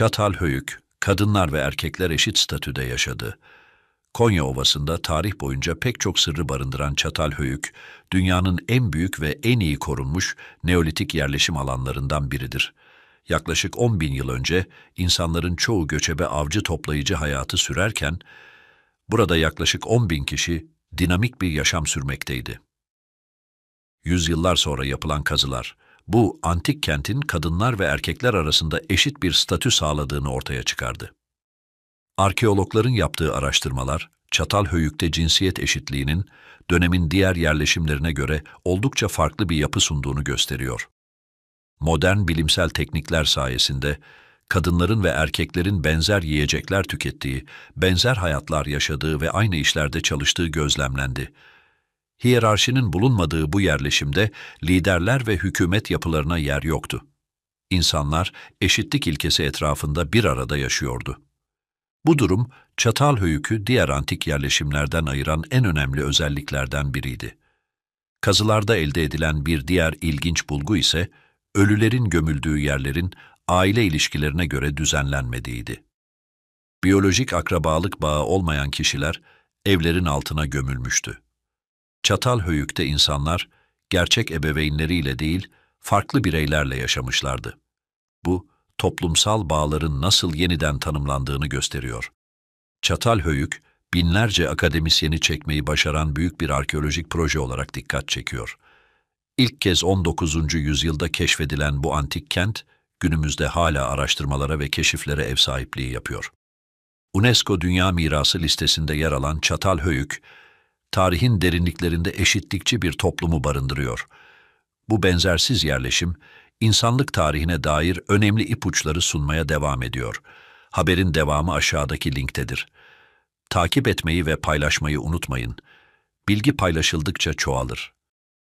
Çatal Höyük, kadınlar ve erkekler eşit statüde yaşadı. Konya Ovası'nda tarih boyunca pek çok sırrı barındıran Çatal Höyük, dünyanın en büyük ve en iyi korunmuş Neolitik yerleşim alanlarından biridir. Yaklaşık 10 bin yıl önce insanların çoğu göçebe avcı toplayıcı hayatı sürerken, burada yaklaşık 10 bin kişi dinamik bir yaşam sürmekteydi. Yüzyıllar sonra yapılan kazılar, bu antik kentin kadınlar ve erkekler arasında eşit bir statü sağladığını ortaya çıkardı. Arkeologların yaptığı araştırmalar, Çatalhöyük'te cinsiyet eşitliğinin dönemin diğer yerleşimlerine göre oldukça farklı bir yapı sunduğunu gösteriyor. Modern bilimsel teknikler sayesinde kadınların ve erkeklerin benzer yiyecekler tükettiği, benzer hayatlar yaşadığı ve aynı işlerde çalıştığı gözlemlendi. Hiyerarşinin bulunmadığı bu yerleşimde liderler ve hükümet yapılarına yer yoktu. İnsanlar eşitlik ilkesi etrafında bir arada yaşıyordu. Bu durum Çatalhöyük'ü diğer antik yerleşimlerden ayıran en önemli özelliklerden biriydi. Kazılarda elde edilen bir diğer ilginç bulgu ise ölülerin gömüldüğü yerlerin aile ilişkilerine göre düzenlenmediğiydi. Biyolojik akrabalık bağı olmayan kişiler evlerin altına gömülmüştü. Çatal Höyük'te insanlar gerçek ebeveynleriyle değil, farklı bireylerle yaşamışlardı. Bu, toplumsal bağların nasıl yeniden tanımlandığını gösteriyor. Çatal Höyük, binlerce akademisyeni çekmeyi başaran büyük bir arkeolojik proje olarak dikkat çekiyor. İlk kez 19. yüzyılda keşfedilen bu antik kent, günümüzde hala araştırmalara ve keşiflere ev sahipliği yapıyor. UNESCO Dünya Mirası listesinde yer alan Çatal Höyük, tarihin derinliklerinde eşitlikçi bir toplumu barındırıyor. Bu benzersiz yerleşim, insanlık tarihine dair önemli ipuçları sunmaya devam ediyor. Haberin devamı aşağıdaki linktedir. Takip etmeyi ve paylaşmayı unutmayın. Bilgi paylaşıldıkça çoğalır.